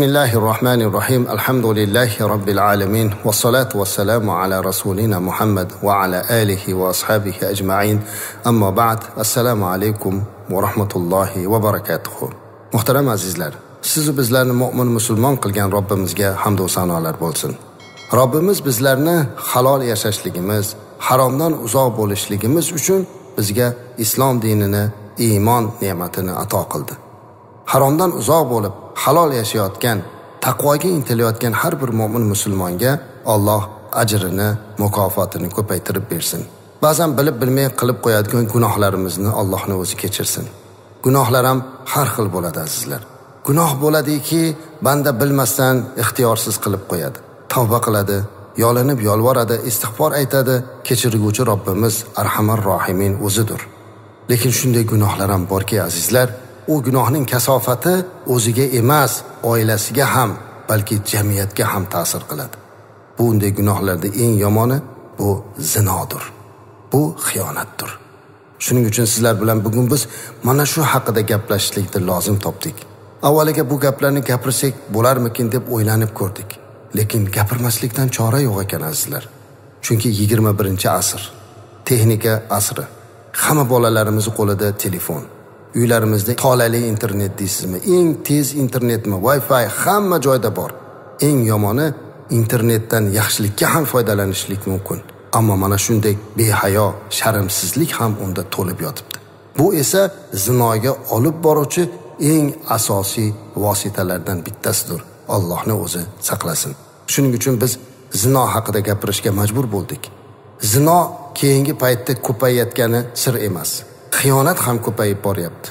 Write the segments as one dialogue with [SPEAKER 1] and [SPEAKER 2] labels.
[SPEAKER 1] bismillahi rohmanir rohim alhamdulillahi robbil alamin vassalatu vassalamu ala rasulina muhammad va ala alihi va ashabihi ajmain ammo ba'd assalomu alaykum va rahmatullohi va barakatuh muhtaram azizlar sizu bizlarni mo'min musulmon qilgan robbimizga hamdu sanolar bo'lsin robbimiz bizlarni halol yashashligimiz haromdan uzoq bo'lishligimiz uchun bizga islom dinini iymon ne'matini ato qildi haromdan uzoq bo'lib halol yashayotgan taqvoga intilayotgan har bir mo'min musulmonga Alloh ajrini mukofotini ko'paytirib bersin ba'zan bilib bilmay qilib qo'yadigan gunohlarimizni Allohni o'zi kechirsin gunohlar ham har xil bo'ladi azizlar gunoh bo'ladiki banda bilmasdan ixtiyorsiz qilib qo'yadi tavba qiladi yolinib yolvoradi istig'for aytadi kechirguvchi robbimiz arhamar rohimin o'zidir lekin shunday gunohlar ham borki azizlar u gunohning kasofati o'ziga emas oilasiga ham balki jamiyatga ham ta'sir qiladi bunday gunohlarda eng yomoni bu zinodir bu xiyonatdir shuning uchun sizlar bilan bugun biz mana shu haqida gaplashishlikni lozim topdik avvaliga bu gaplarni gapirsak bo'larmikin deb o'ylanib ko'rdik lekin gapirmaslikdan chora yo'q ekan azizlar chunki yigirma birinchi asr texnika asri hamma bolalarimizni qo'lida telefon uylarimizda tolali internet deysizmi eng tez internetmi wi fi hamma joyda bor eng yomoni internetdan yaxshilikka ham foydalanishlik mumkin ammo mana shunday behayo sharmsizlik ham unda to'lib yotibdi bu esa zinoga olib boruvchi eng asosiy vositalardan bittasidir allohni o'zi saqlasin shuning uchun biz zino haqida gapirishga majbur bo'ldik zino keyingi paytda ko'payayotgani sir emas xiyonat ham ko'payib boryapti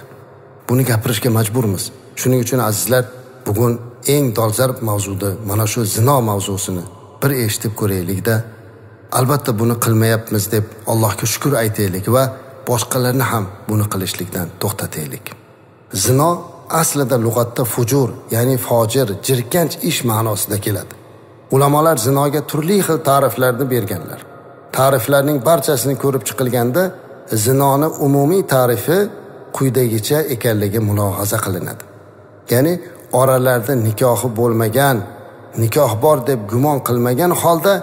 [SPEAKER 1] buni gapirishga majburmiz shuning uchun azizlar bugun eng dolzarb mavzuda mana shu zino mavzusini bir eshitib ko'raylikda albatta buni qilmayapmiz deb allohga shukur aytaylik va boshqalarni ham buni qilishlikdan to'xtataylik zino aslida lug'atda fujur ya'ni fojir jirkanch ish ma'nosida keladi ulamolar zinoga turli xil ta'riflarni berganlar ta'riflarning barchasini ko'rib chiqilganda zinoni umumiy tarifi quyidagicha ekanligi mulohaza qilinadi ya'ni oralarida nikohi bo'lmagan nikoh bor deb gumon qilmagan holda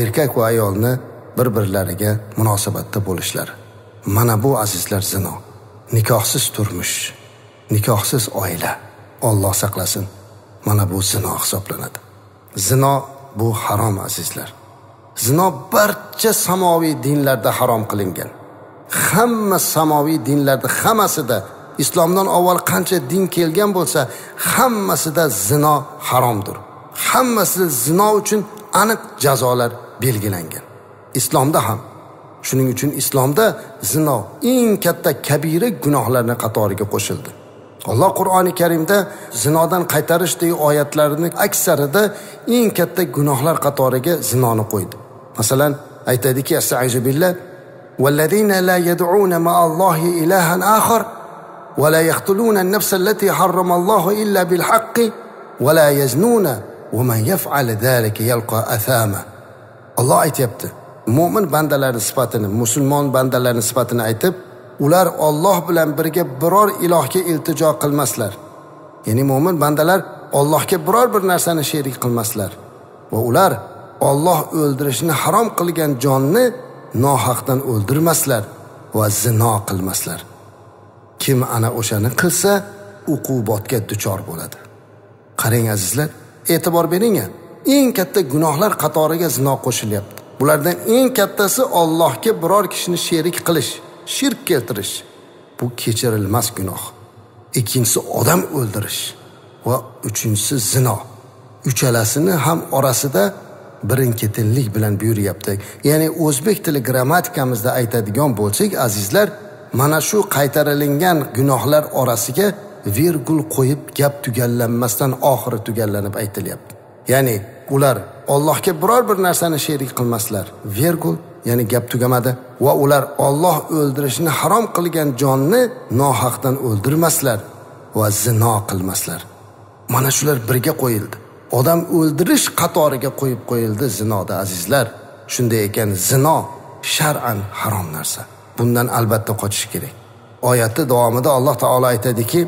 [SPEAKER 1] erkak va ayolni bir birlariga munosabatda bo'lishlari mana bu azizlar zino nikohsiz turmush nikohsiz oila olloh saqlasin mana bu zino hisoblanadi zino bu harom azizlar zino barcha samoviy dinlarda harom qilingan hamma samoviy dinlarda hammasida islomdan avval qancha din kelgan bo'lsa hammasida zino haromdir hammasida zino uchun aniq jazolar belgilangan islomda ham shuning uchun islomda zino eng katta kabira gunohlarni qatoriga qo'shildi alloh qur'oni karimda zinodan qaytarish degan oyatlarni aksarida eng katta gunohlar qatoriga zinoni qo'ydi masalan aytadiki astaizu والذين لا يدعون مع الله إلها آخر ولا يقتلون النفس التي حرم الله إلا بالحق ولا يزنون ومن يفعل ذلك يلقى أثامه الله aytyapti mo'min bandalari sifatini musulmon bandalarni sifatini أتيب ular olloh bilan birga biror ilohga iltijo qilmaslar ya'ni mo'min bandalar ollohga biror bir narsani sherik qilmaslar va ular olloh o'ldirishni harom qilgan jonni nohaqdan o'ldirmaslar va zino qilmaslar kim ana o'shani qilsa uqubotga duchor bo'ladi qarang azizlar e'tibor bering eng katta gunohlar qatoriga zino qo'shilyapti bulardan eng kattasi ollohga biror kishini sherik qilish shirk keltirish bu kechirilmas gunoh ikkinchisi odam o'ldirish va uchinchisi zino uchalasini ham orasida birin ketinlik bilan buyuryapti ya'ni o'zbek tili grammatikamizda aytadigan bo'lsak azizlar mana shu qaytarilingan gunohlar orasiga vergul qo'yib gap tugallanmasdan oxiri tugallanib aytilyapti ya'ni ular ollohga biror bir narsani sherik qilmaslar vergul ya'ni gap tugamadi va ular olloh o'ldirishni harom qilgan jonni nohaqdan o'ldirmaslar va zino qilmaslar mana shular birga qo'yildi odam o'ldirish qatoriga qo'yib qo'yildi zinoda azizlar shunday ekan zino shar'an harom narsa bundan albatta qochish kerak oyatni davomida alloh taolo aytadiki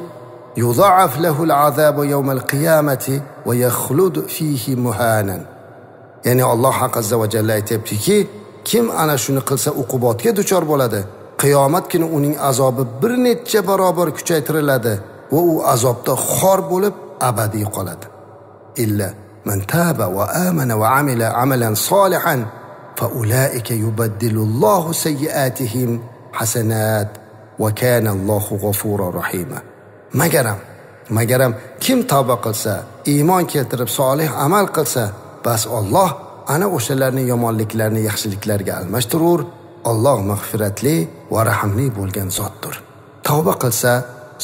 [SPEAKER 1] ya'ni alloh haq azza va jalla aytyaptiki kim ana shuni qilsa uqubotga duchor bo'ladi qiyomat kuni uning azobi bir necha barobar kuchaytiriladi va u azobda xor bo'lib abadiy qoladi إلا من تاب وآمن وعمل عملا صالحا فأولئك يبدل الله سيئاتهم حسنات وكان الله غفورا رحيما مجرم مجرم كم توبة قلسا إيمان كترب صالح عمل قلسا بس الله أنا o'shalarni yomonliklarini yaxshiliklarga almashtirur olloh mag'firatli va rahmli bo'lgan zotdir tavba qilsa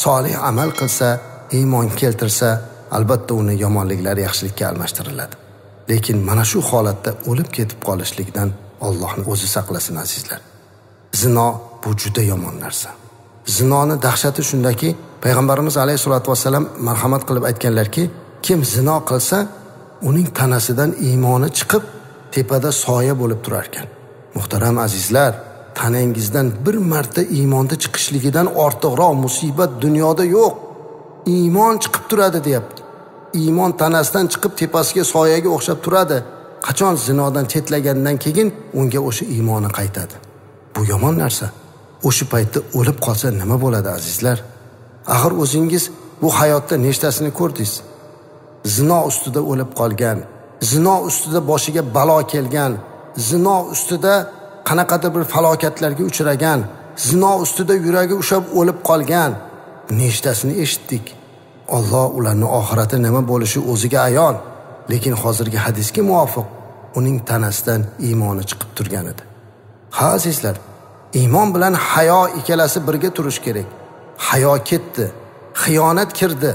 [SPEAKER 1] solih amal qilsa iymon keltirsa albatta uni yomonliklar yaxshilikka almashtiriladi lekin mana shu holatda o'lib ketib qolishlikdan ollohni o'zi saqlasin azizlar zino bu juda yomon narsa zinoni dahshati shundaki payg'ambarimiz alayhissalotu vassalam marhamat qilib aytganlarki kim zino qilsa uning tanasidan iymoni chiqib tepada soya bo'lib turar ekan muhtaram azizlar tanangizdan bir marta iymonni chiqishligidan ortiqroq musibat dunyoda yo'q iymon chiqib turadi deyapti iymon tanasidan chiqib tepasiga soyaga o'xshab turadi qachon zinodan chetlagandan keyin unga o'sha iymoni qaytadi bu yomon narsa o'sha paytda o'lib qolsa nima bo'ladi azizlar axir o'zingiz bu hayotda nechtasini ko'rdingiz zino ustida o'lib qolgan zino ustida boshiga balo kelgan zino ustida qanaqadir bir falokatlarga uchragan zino ustida yuragi ushab o'lib qolgan nechtasini eshitdik Alloh ularni oxirati nima bo'lishi o'ziga ayon lekin hozirgi hadisga muvofiq uning tanasidan iymoni chiqib turgan edi ha azizlar iymon bilan hayo ikkalasi birga turishi kerak hayo ketdi xiyonat kirdi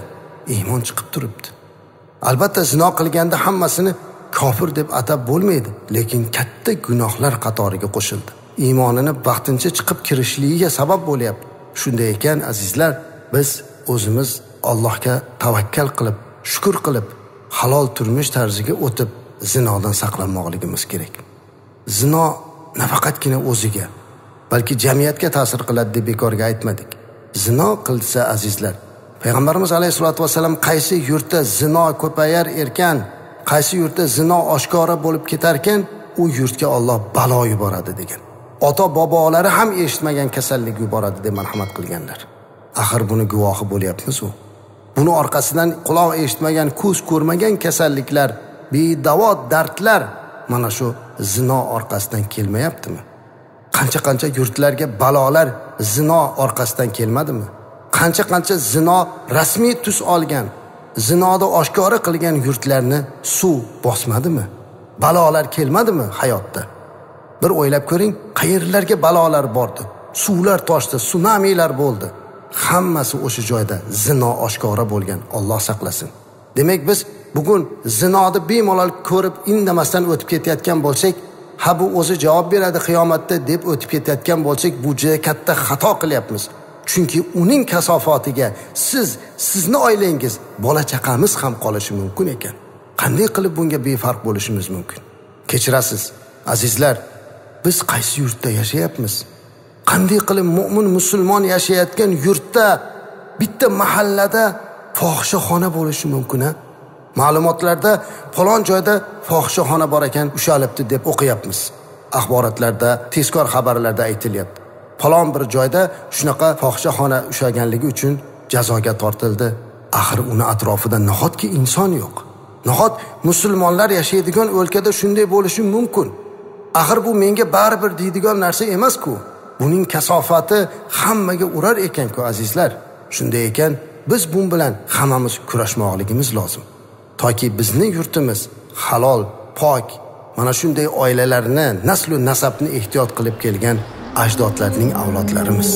[SPEAKER 1] iymon chiqib turibdi albatta zino qilganda hammasini kofir deb atab bo'lmaydi lekin katta gunohlar qatoriga qo'shildi iymonini vaqtincha chiqib kirishligiga sabab bo'lyapti shunday ekan azizlar biz o'zimiz allohga tavakkal qilib shukur qilib halol turmush tarziga o'tib zinodan saqlanmoqligimiz kerak zino nafaqatgina o'ziga balki jamiyatga ta'sir qiladi deb bekorga aytmadik zino qilsa azizlar payg'ambarimiz alayhissalotu vassalam qaysi yurtda zino ko'payar ekan qaysi yurtda zino oshkora bo'lib ketarkan u yurtga olloh balo yuboradi degan ota bobolari ham eshitmagan kasallik yuboradi deb marhamat qilganlar axir buni guvohi bo'lyapmizu buni orqasidan quloq eshitmagan ko'z ko'rmagan kasalliklar bedavo dardlar mana shu zino orqasidan kelmayaptimi qancha qancha yurtlarga balolar zino orqasidan kelmadimi qancha qancha zino rasmiy tus olgan zinoni oshkora qilgan yurtlarni suv bosmadimi balolar kelmadimi hayotda bir o'ylab ko'ring qayerlarga balolar bordi suvlar toshdi sunamilar bo'ldi hammasi o'sha joyda zino oshkora bo'lgan Alloh saqlasin demak biz bugun zinoni bemalol ko'rib indamasdan o'tib ketayotgan bo'lsak ha bu o'zi javob beradi qiyomatda deb o'tib ketayotgan bo'lsak bu juda katta xato qilyapmiz chunki uning kasofotiga siz sizni oilangiz bola chaqamiz ham qolishi mumkin ekan qanday qilib bunga befarq bo'lishimiz mumkin kechirasiz azizlar biz qaysi yurtda yashayapmiz qanday qilib mo'min musulmon yashayotgan yurtda bitta mahallada fohishaxona bo'lishi mumkin a ma'lumotlarda falon joyda fohishaxona bor ekan ushalibdi deb o'qiyapmiz axborotlarda tezkor xabarlarda aytilyapti falon bir joyda shunaqa fohishaxona ushlaganligi uchun jazoga tortildi axir uni atrofida nahotki inson yo'q nahot musulmonlar yashaydigan o'lkada shunday bo'lishi mumkin axir bu menga baribir deydigan narsa emasku buning kasofati hammaga urar ekanku azizlar shunday ekan biz bu bilan hammamiz kurashmoqligimiz lozim toki bizni yurtimiz halol pok mana shunday oilalarni naslu nasabni ehtiyot qilib kelgan ajdodlarning avlodlarimiz